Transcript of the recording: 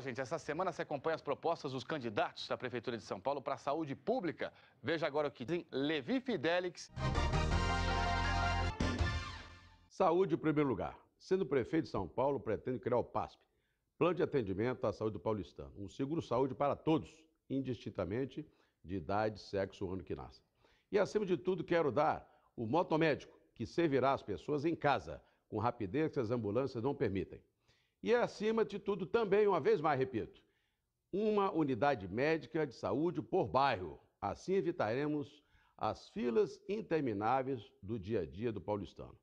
gente, essa semana se acompanha as propostas dos candidatos da Prefeitura de São Paulo para a saúde pública. Veja agora o que dizem Levi Fidelix. Saúde em primeiro lugar. Sendo prefeito de São Paulo, pretendo criar o PASP, Plano de Atendimento à Saúde do Paulistano, um seguro-saúde para todos, indistintamente de idade, sexo, o ano que nasce. E, acima de tudo, quero dar o motomédico, que servirá às pessoas em casa, com rapidez que as ambulâncias não permitem. E, acima de tudo, também, uma vez mais, repito, uma unidade médica de saúde por bairro. Assim evitaremos as filas intermináveis do dia a dia do paulistano.